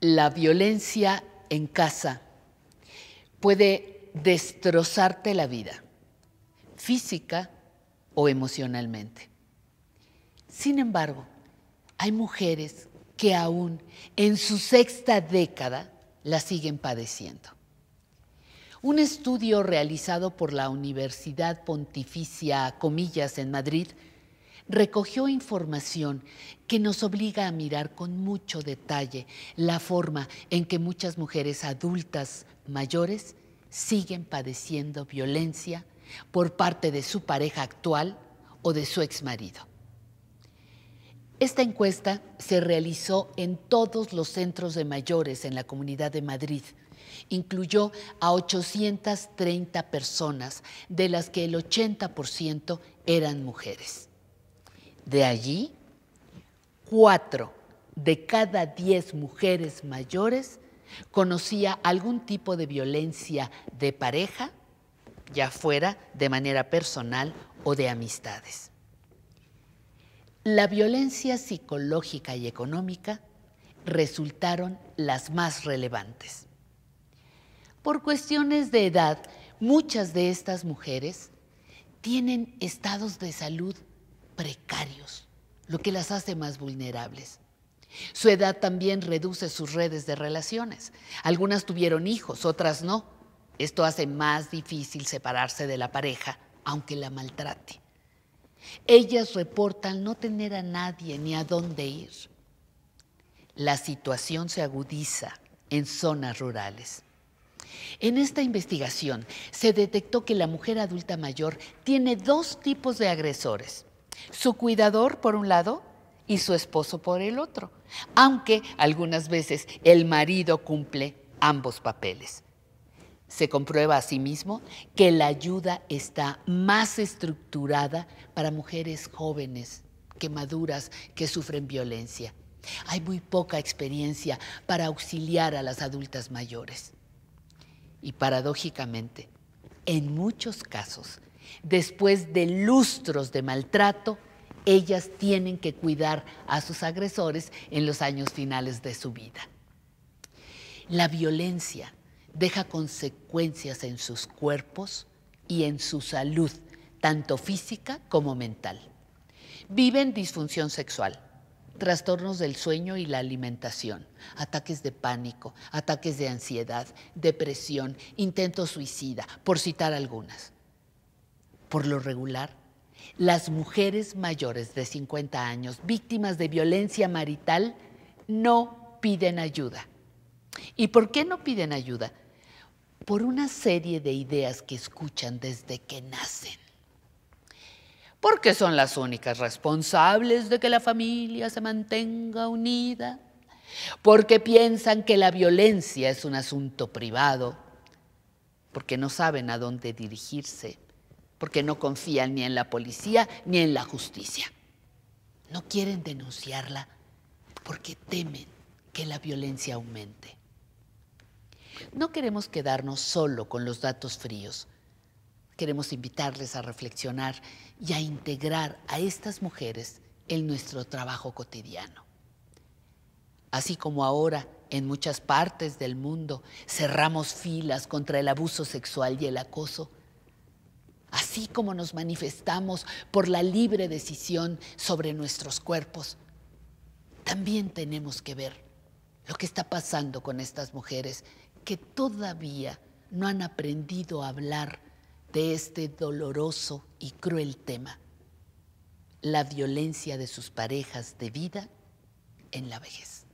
la violencia en casa puede destrozarte la vida, física o emocionalmente. Sin embargo, hay mujeres que aún en su sexta década la siguen padeciendo. Un estudio realizado por la Universidad Pontificia Comillas en Madrid recogió información que nos obliga a mirar con mucho detalle la forma en que muchas mujeres adultas mayores siguen padeciendo violencia por parte de su pareja actual o de su exmarido. Esta encuesta se realizó en todos los centros de mayores en la Comunidad de Madrid. Incluyó a 830 personas, de las que el 80% eran mujeres. De allí, cuatro de cada diez mujeres mayores conocía algún tipo de violencia de pareja, ya fuera de manera personal o de amistades. La violencia psicológica y económica resultaron las más relevantes. Por cuestiones de edad, muchas de estas mujeres tienen estados de salud precarios, lo que las hace más vulnerables. Su edad también reduce sus redes de relaciones. Algunas tuvieron hijos, otras no. Esto hace más difícil separarse de la pareja, aunque la maltrate. Ellas reportan no tener a nadie ni a dónde ir. La situación se agudiza en zonas rurales. En esta investigación se detectó que la mujer adulta mayor tiene dos tipos de agresores. Su cuidador por un lado y su esposo por el otro. Aunque algunas veces el marido cumple ambos papeles. Se comprueba asimismo que la ayuda está más estructurada para mujeres jóvenes que maduras que sufren violencia. Hay muy poca experiencia para auxiliar a las adultas mayores. Y paradójicamente, en muchos casos, Después de lustros de maltrato, ellas tienen que cuidar a sus agresores en los años finales de su vida. La violencia deja consecuencias en sus cuerpos y en su salud, tanto física como mental. Viven disfunción sexual, trastornos del sueño y la alimentación, ataques de pánico, ataques de ansiedad, depresión, intento suicida, por citar algunas. Por lo regular, las mujeres mayores de 50 años víctimas de violencia marital no piden ayuda. ¿Y por qué no piden ayuda? Por una serie de ideas que escuchan desde que nacen. Porque son las únicas responsables de que la familia se mantenga unida. Porque piensan que la violencia es un asunto privado. Porque no saben a dónde dirigirse porque no confían ni en la policía ni en la justicia. No quieren denunciarla porque temen que la violencia aumente. No queremos quedarnos solo con los datos fríos. Queremos invitarles a reflexionar y a integrar a estas mujeres en nuestro trabajo cotidiano. Así como ahora en muchas partes del mundo cerramos filas contra el abuso sexual y el acoso, así como nos manifestamos por la libre decisión sobre nuestros cuerpos, también tenemos que ver lo que está pasando con estas mujeres que todavía no han aprendido a hablar de este doloroso y cruel tema, la violencia de sus parejas de vida en la vejez.